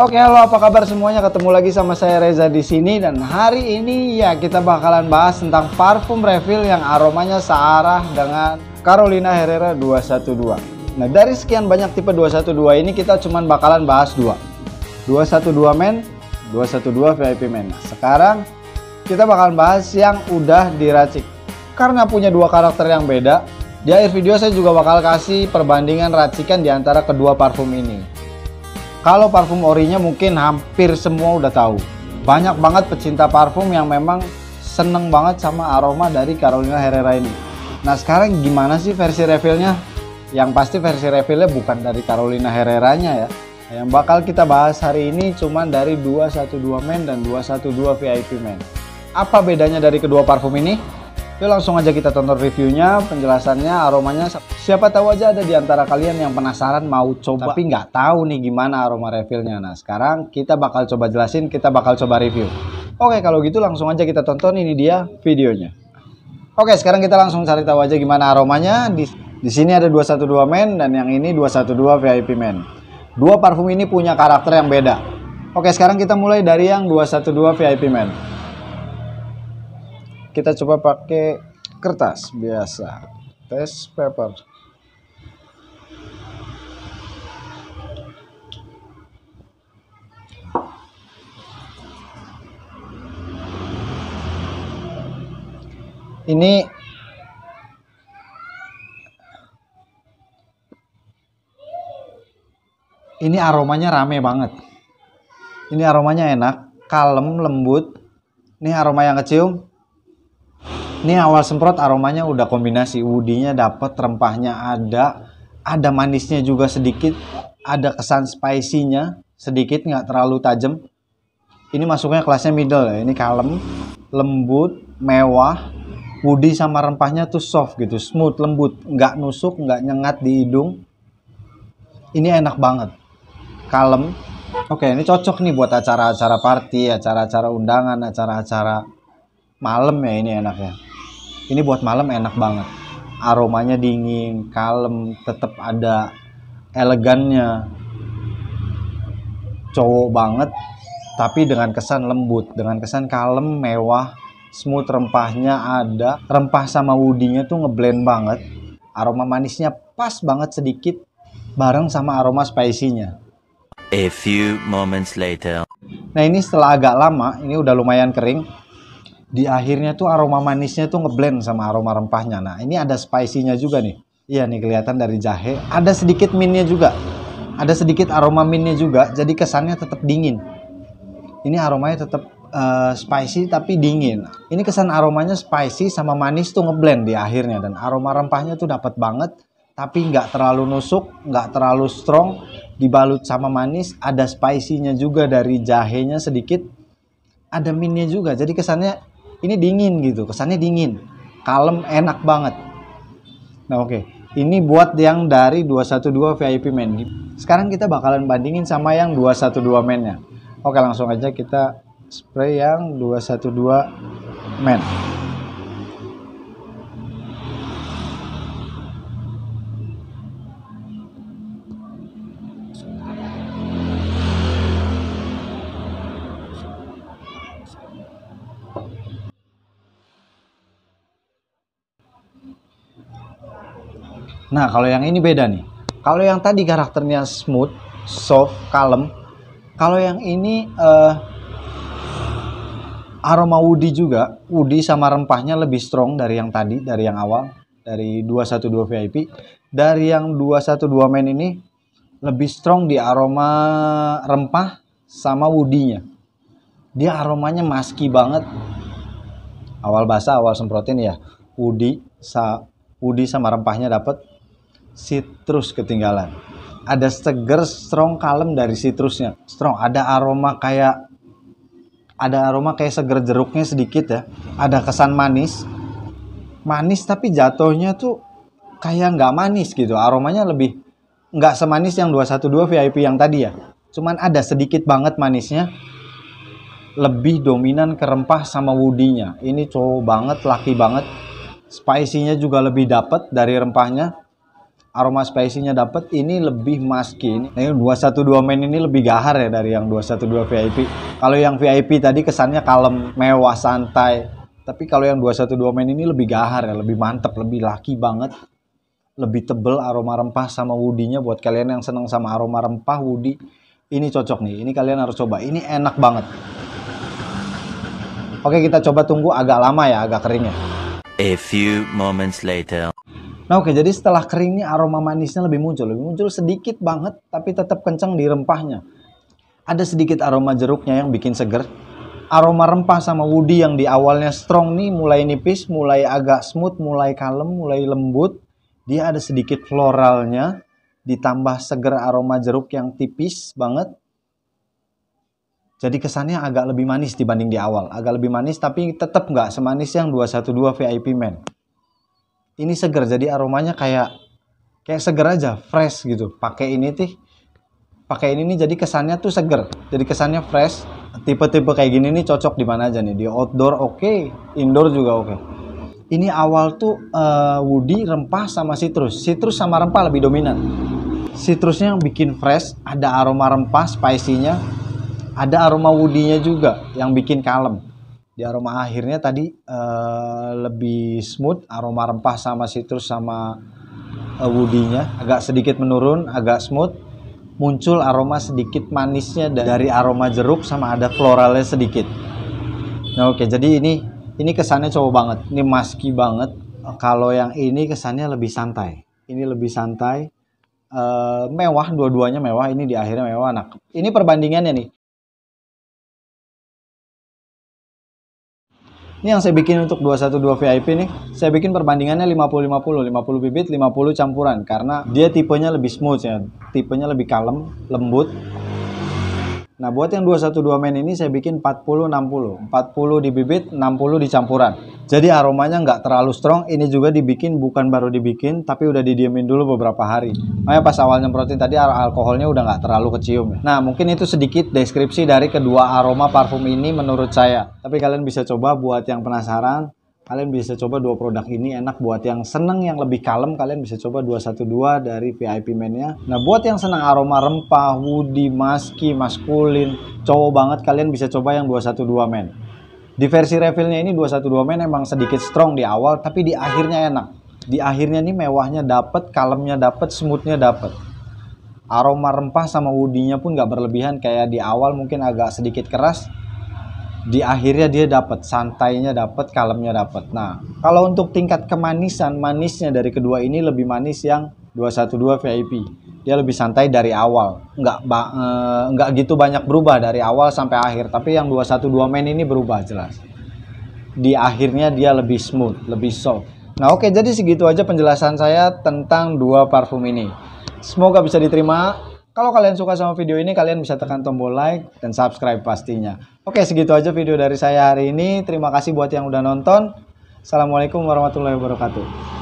Oke, halo apa kabar semuanya? Ketemu lagi sama saya Reza di sini dan hari ini ya kita bakalan bahas tentang parfum refill yang aromanya searah dengan Carolina Herrera 212. Nah, dari sekian banyak tipe 212 ini kita cuman bakalan bahas dua. 212 men, 212 VIP men. Nah, sekarang kita bakalan bahas yang udah diracik. Karena punya dua karakter yang beda, di akhir video saya juga bakal kasih perbandingan racikan di antara kedua parfum ini. Kalau parfum orinya mungkin hampir semua udah tahu. Banyak banget pecinta parfum yang memang seneng banget sama aroma dari Carolina Herrera ini. Nah sekarang gimana sih versi refillnya? Yang pasti versi refillnya bukan dari Carolina Herrera-nya ya. Nah, yang bakal kita bahas hari ini cuma dari 212 men dan 212 VIP men. Apa bedanya dari kedua parfum ini? Yuk langsung aja kita tonton reviewnya, penjelasannya, aromanya. Siapa tahu aja ada di antara kalian yang penasaran mau coba tapi nggak tahu nih gimana aroma refillnya. Nah sekarang kita bakal coba jelasin, kita bakal coba review. Oke kalau gitu langsung aja kita tonton ini dia videonya. Oke sekarang kita langsung cari tahu aja gimana aromanya. Di, di sini ada 212 men dan yang ini 212 VIP men. Dua parfum ini punya karakter yang beda. Oke sekarang kita mulai dari yang 212 VIP men kita coba pakai kertas biasa test paper ini ini aromanya rame banget ini aromanya enak kalem lembut ini aroma yang kecium ini awal semprot aromanya udah kombinasi woody-nya dapet, rempahnya ada, ada manisnya juga sedikit, ada kesan spicy-nya sedikit nggak terlalu tajam. Ini masuknya kelasnya middle ya. Ini kalem, lembut, mewah, woody sama rempahnya tuh soft gitu, smooth, lembut, nggak nusuk, nggak nyengat di hidung. Ini enak banget, kalem. Oke, ini cocok nih buat acara-acara party, acara-acara undangan, acara-acara malam ya ini enaknya ini buat malam enak banget aromanya dingin kalem tetap ada elegannya cowok banget tapi dengan kesan lembut dengan kesan kalem mewah smooth rempahnya ada rempah sama woodinya tuh ngeblend banget aroma manisnya pas banget sedikit bareng sama aroma spicy-nya a few moments later nah ini setelah agak lama ini udah lumayan kering di akhirnya tuh aroma manisnya tuh ngeblend sama aroma rempahnya. Nah, ini ada spicy-nya juga nih. Iya nih kelihatan dari jahe, ada sedikit minnya juga. Ada sedikit aroma minnya juga, jadi kesannya tetap dingin. Ini aromanya tetap uh, eh, spicy tapi dingin. Ini kesan aromanya spicy sama manis tuh ngeblend di akhirnya dan aroma rempahnya tuh dapat banget tapi nggak terlalu nusuk, nggak terlalu strong, dibalut sama manis, ada spicy-nya juga dari jahenya sedikit, ada minnya juga. Jadi kesannya ini dingin gitu kesannya dingin kalem enak banget nah oke okay. ini buat yang dari 212 VIP men sekarang kita bakalan bandingin sama yang 212 mainnya oke langsung aja kita spray yang 212 men Nah, kalau yang ini beda nih. Kalau yang tadi karakternya smooth, soft, kalem. Kalau yang ini uh, aroma woody juga, woody sama rempahnya lebih strong dari yang tadi, dari yang awal, dari 212 VIP. Dari yang 212 men ini lebih strong di aroma rempah sama woody-nya. Dia aromanya maski banget. Awal basah, awal semprotin ya. Woody, sa woody sama rempahnya dapet citrus ketinggalan. Ada seger strong kalem dari citrusnya. Strong ada aroma kayak ada aroma kayak seger jeruknya sedikit ya. Ada kesan manis. Manis tapi jatuhnya tuh kayak nggak manis gitu. Aromanya lebih nggak semanis yang 212 VIP yang tadi ya. Cuman ada sedikit banget manisnya. Lebih dominan ke rempah sama woodinya. Ini cowok banget, laki banget. Spicy-nya juga lebih dapet dari rempahnya aroma spicy-nya dapat ini lebih maskin. Yang 212 main ini lebih gahar ya dari yang 212 VIP. Kalau yang VIP tadi kesannya kalem, mewah, santai. Tapi kalau yang 212 main ini lebih gahar ya, lebih mantep, lebih laki banget. Lebih tebel aroma rempah sama woody-nya buat kalian yang seneng sama aroma rempah woody. Ini cocok nih, ini kalian harus coba. Ini enak banget. Oke, kita coba tunggu agak lama ya, agak kering ya. A few moments later. Nah oke, jadi setelah kering ini aroma manisnya lebih muncul, lebih muncul sedikit banget tapi tetap kencang di rempahnya. Ada sedikit aroma jeruknya yang bikin seger. Aroma rempah sama woody yang di awalnya strong nih mulai nipis, mulai agak smooth, mulai kalem, mulai lembut. Dia ada sedikit floralnya, ditambah seger aroma jeruk yang tipis banget. Jadi kesannya agak lebih manis dibanding di awal, agak lebih manis tapi tetap nggak semanis yang 212 VIP Men ini seger jadi aromanya kayak kayak seger aja fresh gitu pakai ini tih pakai ini nih jadi kesannya tuh seger jadi kesannya fresh tipe-tipe kayak gini nih cocok di mana aja nih di outdoor oke okay. indoor juga oke okay. ini awal tuh uh, woody rempah sama citrus citrus sama rempah lebih dominan citrusnya yang bikin fresh ada aroma rempah spicy-nya ada aroma woody-nya juga yang bikin kalem di aroma akhirnya tadi uh, lebih smooth aroma rempah sama citrus sama uh, eh, woody-nya agak sedikit menurun agak smooth muncul aroma sedikit manisnya dari aroma jeruk sama ada floralnya sedikit nah, oke okay, jadi ini ini kesannya cowok banget ini maski banget kalau yang ini kesannya lebih santai ini lebih santai uh, mewah dua-duanya mewah ini di akhirnya mewah anak ini perbandingannya nih Ini yang saya bikin untuk 212 VIP nih, saya bikin perbandingannya 50-50, 50 bibit, 50 campuran karena dia tipenya lebih smooth ya, tipenya lebih kalem, lembut. Nah, buat yang 212 men ini saya bikin 40 60, 40 di bibit, 60 di campuran. Jadi aromanya nggak terlalu strong. Ini juga dibikin bukan baru dibikin, tapi udah didiemin dulu beberapa hari. Makanya pas awal nyemprotin tadi alkoholnya udah nggak terlalu kecium. ya. Nah mungkin itu sedikit deskripsi dari kedua aroma parfum ini menurut saya. Tapi kalian bisa coba buat yang penasaran. Kalian bisa coba dua produk ini enak buat yang seneng yang lebih kalem kalian bisa coba 212 dari VIP man Nah, buat yang senang aroma rempah, woody, maski, maskulin, cowok banget kalian bisa coba yang 212 men. Di versi refillnya ini 212 men emang sedikit strong di awal tapi di akhirnya enak. Di akhirnya nih mewahnya dapet, kalemnya dapet, smoothnya dapet. Aroma rempah sama woodinya pun gak berlebihan kayak di awal mungkin agak sedikit keras. Di akhirnya dia dapat, santainya dapat, kalemnya dapat. Nah, kalau untuk tingkat kemanisan, manisnya dari kedua ini lebih manis yang 212 VIP dia lebih santai dari awal nggak eh, nggak gitu banyak berubah dari awal sampai akhir tapi yang 212 main ini berubah jelas di akhirnya dia lebih smooth lebih soft nah oke jadi segitu aja penjelasan saya tentang dua parfum ini semoga bisa diterima kalau kalian suka sama video ini kalian bisa tekan tombol like dan subscribe pastinya oke segitu aja video dari saya hari ini terima kasih buat yang udah nonton Assalamualaikum warahmatullahi wabarakatuh